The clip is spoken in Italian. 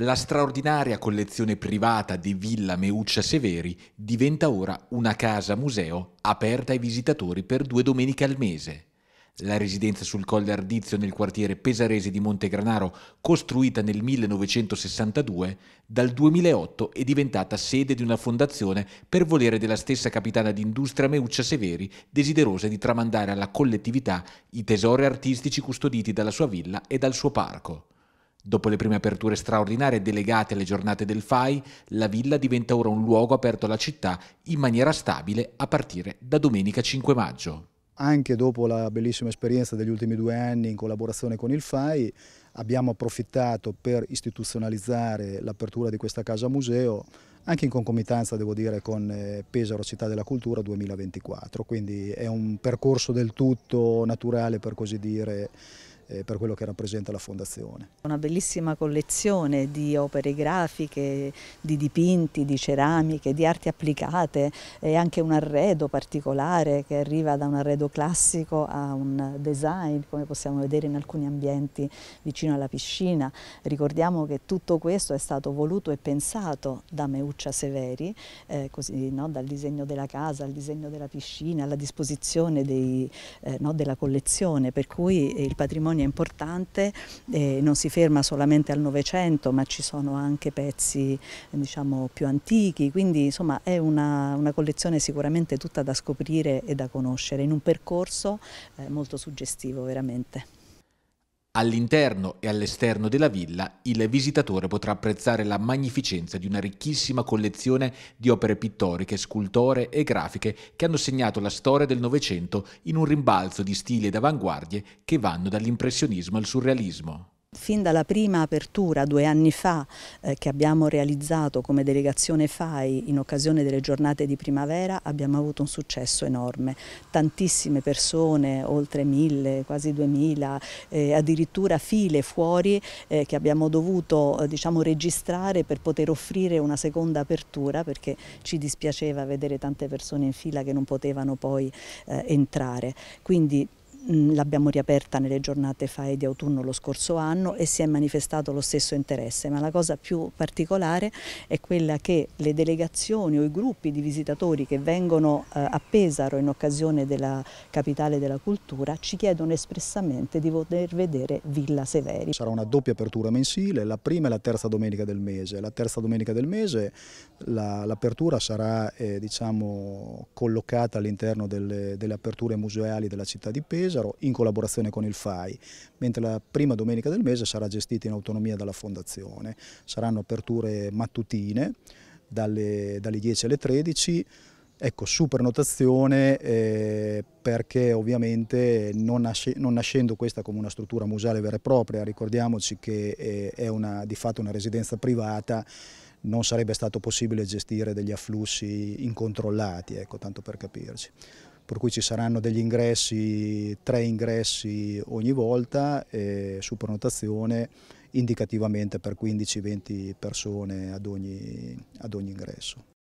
La straordinaria collezione privata di Villa Meuccia Severi diventa ora una casa museo aperta ai visitatori per due domeniche al mese. La residenza sul Colle Ardizio nel quartiere pesarese di Montegranaro, costruita nel 1962, dal 2008 è diventata sede di una fondazione per volere della stessa capitana d'industria Meuccia Severi, desiderosa di tramandare alla collettività i tesori artistici custoditi dalla sua villa e dal suo parco. Dopo le prime aperture straordinarie delegate alle giornate del FAI, la villa diventa ora un luogo aperto alla città in maniera stabile a partire da domenica 5 maggio. Anche dopo la bellissima esperienza degli ultimi due anni in collaborazione con il FAI, abbiamo approfittato per istituzionalizzare l'apertura di questa casa museo anche in concomitanza devo dire con eh, Pesaro Città della Cultura 2024, quindi è un percorso del tutto naturale per così dire eh, per quello che rappresenta la fondazione. Una bellissima collezione di opere grafiche, di dipinti, di ceramiche, di arti applicate e anche un arredo particolare che arriva da un arredo classico a un design come possiamo vedere in alcuni ambienti vicino alla piscina. Ricordiamo che tutto questo è stato voluto e pensato da Meuccia Severi, eh, così, no? dal disegno della casa al disegno della piscina, alla disposizione dei, eh, no? della collezione, per cui il patrimonio Bologna importante, eh, non si ferma solamente al Novecento ma ci sono anche pezzi eh, diciamo, più antichi, quindi insomma è una, una, collezione sicuramente tutta da scoprire e da conoscere in un percorso eh, molto suggestivo veramente. All'interno e all'esterno della villa il visitatore potrà apprezzare la magnificenza di una ricchissima collezione di opere pittoriche, scultore e grafiche che hanno segnato la storia del Novecento in un rimbalzo di stili ed avanguardie che vanno dall'impressionismo al surrealismo. Fin dalla prima apertura due anni fa eh, che abbiamo realizzato come delegazione FAI in occasione delle giornate di primavera abbiamo avuto un successo enorme, tantissime persone, oltre mille, quasi duemila, eh, addirittura file fuori eh, che abbiamo dovuto eh, diciamo, registrare per poter offrire una seconda apertura perché ci dispiaceva vedere tante persone in fila che non potevano poi eh, entrare. Quindi Mm, l'abbiamo riaperta nelle giornate FAE di autunno lo scorso anno e si è manifestato lo stesso interesse, ma la cosa più particolare è quella che le delegazioni o i gruppi di visitatori che vengono eh, a Pesaro in occasione della capitale della cultura ci chiedono espressamente di poter vedere Villa Severi. Sarà una doppia apertura mensile, la prima e la terza domenica del mese. La terza domenica del mese L'apertura sarà eh, diciamo, collocata all'interno delle, delle, aperture museali della città di Pesaro in collaborazione con il FAI, mentre la prima domenica del mese sarà gestita in autonomia dalla Fondazione. Saranno aperture mattutine dalle, dalle 10 alle 13, Ecco, su prenotazione eh, perché ovviamente non, nasce, non, nascendo questa come una struttura museale vera e propria, ricordiamoci che eh, è una, di fatto una residenza privata, non sarebbe stato possibile gestire degli afflussi incontrollati, ecco, tanto per capirci. Per cui ci saranno degli ingressi, tre ingressi ogni volta eh, su prenotazione indicativamente per 15-20 persone ad ogni, ad ogni ingresso.